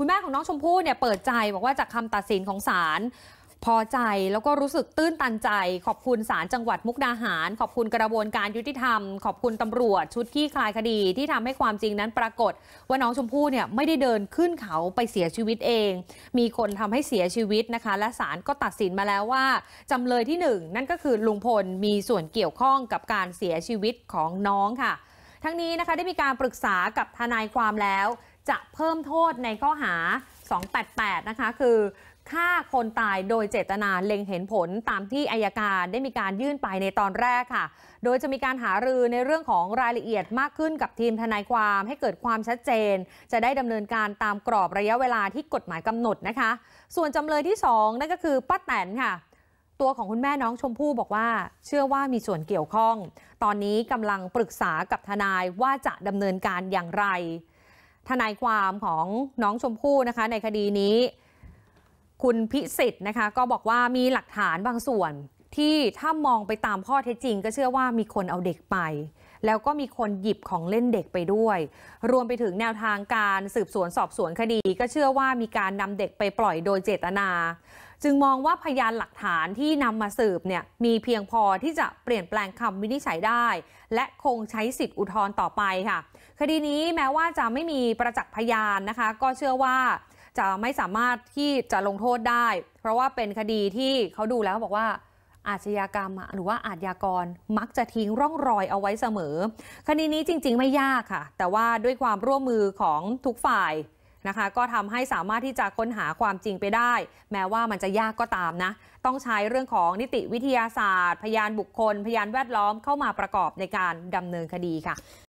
คุณแม่ของน้องชมพู่เนี่ยเปิดใจบอกว่าจากคำตัดสินของศาลพอใจแล้วก็รู้สึกตื้นตันใจ ขอบคุณศาลจังหวัดมุกดาหาร ขอบคุณกระบวนการยุติธรรม ขอบคุณตำรวจ ชุดขี่คลายคดีที่ทำให้ความจริงนั้นปรากฏว่าน้องชมพู่เนี่ยไม่ได้เดินขึ้นเขาไปเสียชีวิตเอง มีคนทำให้เสียชีวิตนะคะและศาลก็ตัดสินมาแล้วว่าจำเลยที่หนึ่งนั่นก็คือลุงพลมีส่วนเกี่ยวข้องกับการเสียชีวิตของน้องค่ะ ทั้งนี้นะคะได้มีการปรึกษากับทนายความแล้วจะเพิ่มโทษในข้อหา 288นะคะ คือฆ่าคนตายโดยเจตนาเล็งเห็นผลตามที่อายการได้มีการยื่นไปในตอนแรกค่ะ โดยจะมีการหารือในเรื่องของรายละเอียดมากขึ้นกับทีมทนายความให้เกิดความชัดเจน จะได้ดำเนินการตามกรอบระยะเวลาที่กฎหมายกำหนดนะคะ ส่วนจำเลยที่2นั่นก็คือป้าแตนค่ะ ตัวของคุณแม่น้องชมพู่บอกว่า เชื่อว่ามีส่วนเกี่ยวข้อง ตอนนี้กาลังปรึกษากับทนายว่าจะดาเนินการอย่างไรทนายความของน้องชมพู่นะคะในคดีนี้ คุณพิสิทธิ์นะคะก็บอกว่ามีหลักฐานบางส่วน ที่ถ้ามองไปตามข้อเท็จจริงก็เชื่อว่ามีคนเอาเด็กไปแล้วก็มีคนหยิบของเล่นเด็กไปด้วย รวมไปถึงแนวทางการสืบสวนสอบสวนคดีก็เชื่อว่ามีการนำเด็กไปปล่อยโดยเจตนา จึงมองว่าพยานหลักฐานที่นำมาสืบเนี่ยมีเพียงพอที่จะเปลี่ยนแปลงคำวินิจฉัยได้ และคงใช้สิทธิ์อุทธรณ์ต่อไปค่ะ คดีนี้แม้ว่าจะไม่มีประจักษ์พยานนะคะ ก็เชื่อว่าจะไม่สามารถที่จะลงโทษได้ เพราะว่าเป็นคดีที่เขาดูแล้วบอกว่าอาชญากรรมหรือว่าอาชญากรมักจะทิ้งร่องรอยเอาไว้เสมอคดีนี้จริงๆ ไม่ยากค่ะ แต่ว่าด้วยความร่วมมือของทุกฝ่ายนะคะก็ทำให้สามารถที่จะค้นหาความจริงไปได้ แม้ว่ามันจะยากก็ตามนะ ต้องใช้เรื่องของนิติวิทยาศาสตร์ พยานบุคคล พยานแวดล้อมเข้ามาประกอบในการดำเนินคดีค่ะ